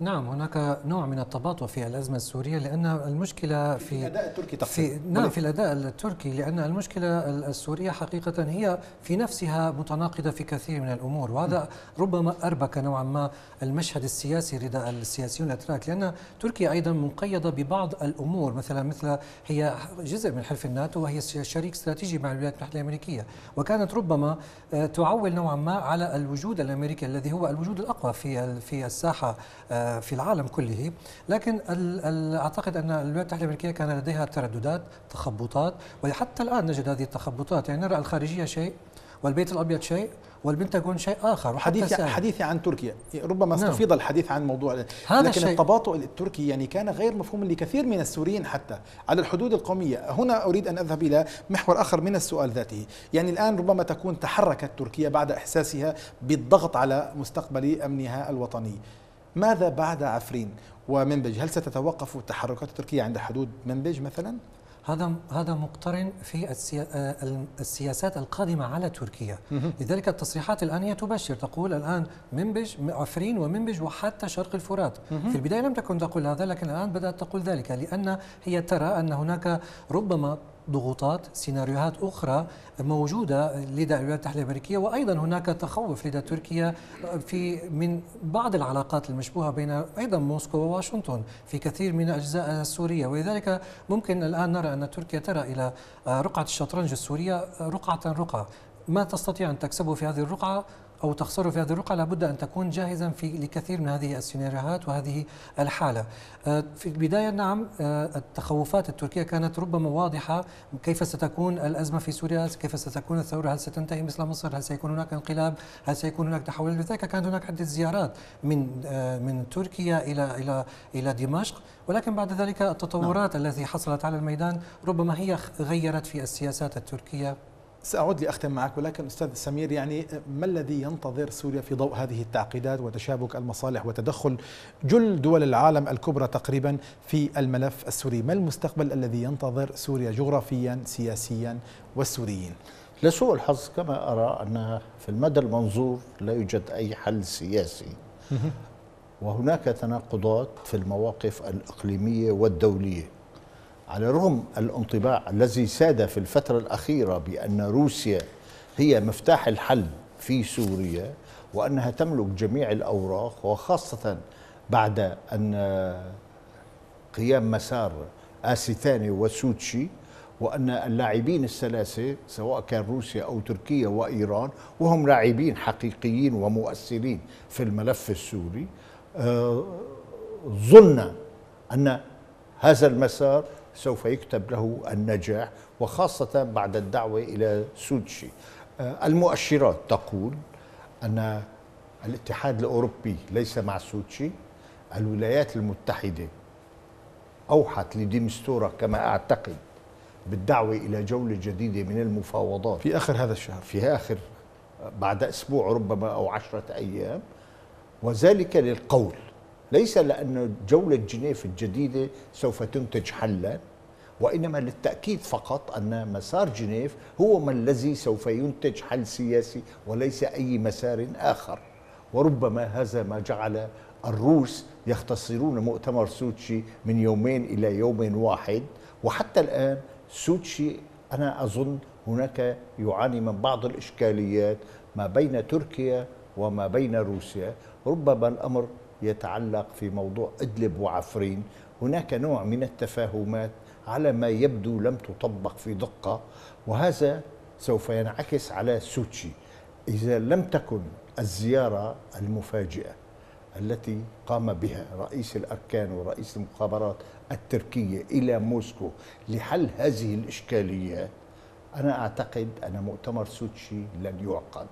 نعم هناك نوع من التباطؤ في الأزمة السورية لأن المشكلة في, في الأداء التركي تقصد في نعم في الأداء التركي لأن المشكلة السورية حقيقة هي في نفسها متناقضة في كثير من الأمور وهذا نعم. ربما أربك نوعا ما المشهد السياسي رداء السياسيون الأتراك لأن تركيا أيضا مقيدة ببعض الأمور مثلا مثل هي جزء من حلف الناتو وهي شريك استراتيجي مع الولايات المتحدة الأمريكية وكانت ربما آه، تعول نوعا ما على الوجود الأمريكي الذي هو الوجود الأقوى في في الساحة آه، في العالم كله لكن اعتقد ان الولايات المتحده الامريكيه كان لديها ترددات تخبطات وحتى الان نجد هذه التخبطات يعني نرى الخارجيه شيء والبيت الابيض شيء والبنتاغون شيء اخر حديثي حديثي عن تركيا ربما نعم. استفيض نعم. الحديث عن موضوع هذا لكن الشيء. التباطؤ التركي يعني كان غير مفهوم لكثير من السوريين حتى على الحدود القوميه هنا اريد ان اذهب الى محور اخر من السؤال ذاته يعني الان ربما تكون تحركت تركيا بعد احساسها بالضغط على مستقبل امنها الوطني ماذا بعد عفرين ومنبج هل ستتوقف التحركات التركية عند حدود منبج مثلا؟ هذا هذا مقترن في آه، السياسات القادمه على تركيا لذلك التصريحات الان هي تبشر تقول الان منبج عفرين ومنبج وحتى شرق الفرات في البدايه لم تكن تقول هذا لكن الان بدات تقول ذلك لان هي ترى ان هناك ربما ضغوطات سيناريوهات أخرى موجودة لدى الولايات المتحدة الأمريكية وأيضا هناك تخوف لدى تركيا في من بعض العلاقات المشبوهة بين أيضا موسكو وواشنطن في كثير من الأجزاء السورية ولذلك ممكن الآن نرى أن تركيا ترى إلى رقعة الشطرنج السورية رقعة رقعة ما تستطيع أن تكسبه في هذه الرقعة أو تخسره في هذه الرقعة لابد أن تكون جاهزا في لكثير من هذه السيناريوهات وهذه الحالة آه، في البداية نعم آه، التخوفات التركية كانت ربما واضحة كيف ستكون الأزمة في سوريا كيف ستكون الثورة هل ستنتهي مثل مصر هل سيكون هناك انقلاب هل سيكون هناك تحول لذلك كانت هناك عدة زيارات من آه، من تركيا إلى إلى إلى دمشق ولكن بعد ذلك التطورات نعم. التي حصلت على الميدان ربما هي غيرت في السياسات التركية سأعود لأختم معك ولكن أستاذ سمير يعني ما الذي ينتظر سوريا في ضوء هذه التعقيدات وتشابك المصالح وتدخل جل دول العالم الكبرى تقريبا في الملف السوري ما المستقبل الذي ينتظر سوريا جغرافيا سياسيا والسوريين لسوء الحظ كما أرى أن في المدى المنظور لا يوجد أي حل سياسي وهناك تناقضات في المواقف الإقليمية والدولية على رغم الانطباع الذي ساد في الفترة الأخيرة بأن روسيا هي مفتاح الحل في سوريا وأنها تملك جميع الأوراق وخاصة بعد أن قيام مسار آسي ثاني وسوتشي وأن اللاعبين الثلاثة سواء كان روسيا أو تركيا وإيران وهم لاعبين حقيقيين ومؤثرين في الملف السوري آه، ظن أن هذا المسار سوف يكتب له النجاح وخاصة بعد الدعوة إلى سوتشي آه، المؤشرات تقول أن الاتحاد الأوروبي ليس مع سوتشي الولايات المتحدة أوحت لديمستورا كما أعتقد بالدعوة إلى جولة جديدة من المفاوضات في آخر هذا الشهر في آخر آه، بعد أسبوع ربما أو عشرة أيام وذلك للقول ليس لأن جولة جنيف الجديدة سوف تنتج حلا وإنما للتأكيد فقط أن مسار جنيف هو ما الذي سوف ينتج حل سياسي وليس أي مسار آخر وربما هذا ما جعل الروس يختصرون مؤتمر سوتشي من يومين إلى يوم واحد وحتى الآن سوتشي أنا أظن هناك يعاني من بعض الإشكاليات ما بين تركيا وما بين روسيا ربما الأمر يتعلق في موضوع إدلب وعفرين هناك نوع من التفاهمات على ما يبدو لم تطبق في دقة وهذا سوف ينعكس على سوتشي إذا لم تكن الزيارة المفاجئة التي قام بها رئيس الأركان ورئيس المخابرات التركية إلى موسكو لحل هذه الإشكاليات أنا أعتقد أن مؤتمر سوتشي لن يعقد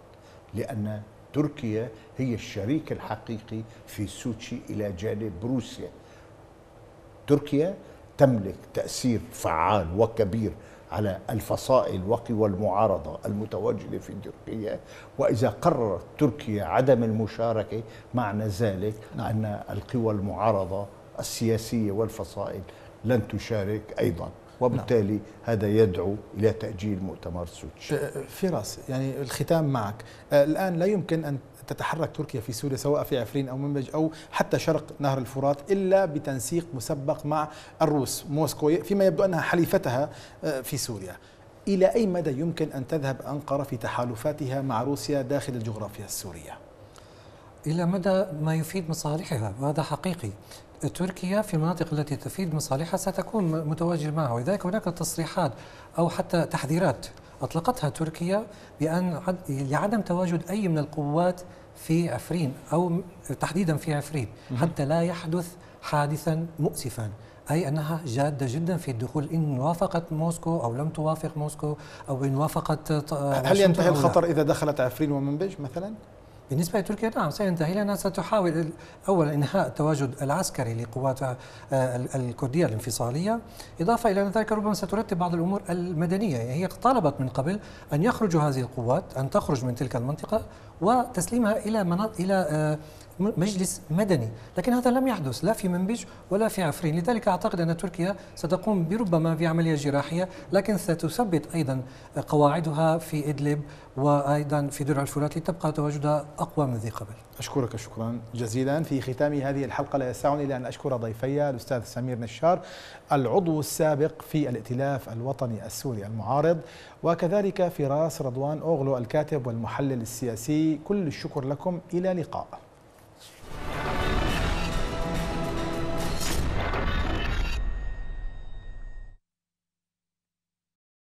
لأن تركيا هي الشريك الحقيقي في سوتشي إلى جانب روسيا تركيا تملك تأثير فعال وكبير على الفصائل وقوى المعارضة المتواجدة في تركيا وإذا قررت تركيا عدم المشاركة معنى ذلك نعم. أن القوى المعارضة السياسية والفصائل لن تشارك أيضاً وبالتالي نعم. هذا يدعو إلى تأجيل مؤتمر سوتشي أه، فراس يعني الختام معك أه، الآن لا يمكن أن تتحرك تركيا في سوريا سواء في عفرين أو منبج أو حتى شرق نهر الفرات إلا بتنسيق مسبق مع الروس موسكو فيما يبدو أنها حليفتها أه، في سوريا إلى أي مدى يمكن أن تذهب أنقرة في تحالفاتها مع روسيا داخل الجغرافيا السورية؟ إلى مدى ما يفيد مصالحها وهذا حقيقي تركيا في المناطق التي تفيد مصالحها ستكون متواجد معها ولذلك هناك تصريحات أو حتى تحذيرات أطلقتها تركيا بأن لعدم تواجد أي من القوات في عفرين أو تحديدا في عفرين حتى لا يحدث حادثا مؤسفا أي أنها جادة جدا في الدخول إن وافقت موسكو أو لم توافق موسكو أو إن وافقت هل ينتهي الخطر إذا دخلت عفرين ومنبج مثلا؟ بالنسبة لتركيا نعم سينتهي لأنها ستحاول أولا إنهاء التواجد العسكري لقواتها آه، الكردية الانفصالية إضافة إلى ذلك ربما سترتب بعض الأمور المدنية هي طالبت من قبل أن يخرج هذه القوات أن تخرج من تلك المنطقة وتسليمها إلى إلى آه، مجلس مدني لكن هذا لم يحدث لا في منبج ولا في عفرين لذلك أعتقد أن تركيا ستقوم بربما بعملية جراحية لكن ستثبت أيضا قواعدها في إدلب وأيضا في درع الفرات لتبقى تواجدها أقوى من ذي قبل أشكرك شكرا جزيلا في ختام هذه الحلقة لا يسعني إلا أن أشكر ضيفي الأستاذ سمير نشار العضو السابق في الائتلاف الوطني السوري المعارض وكذلك فراس رضوان أوغلو الكاتب والمحلل السياسي كل الشكر لكم إلى لقاء 何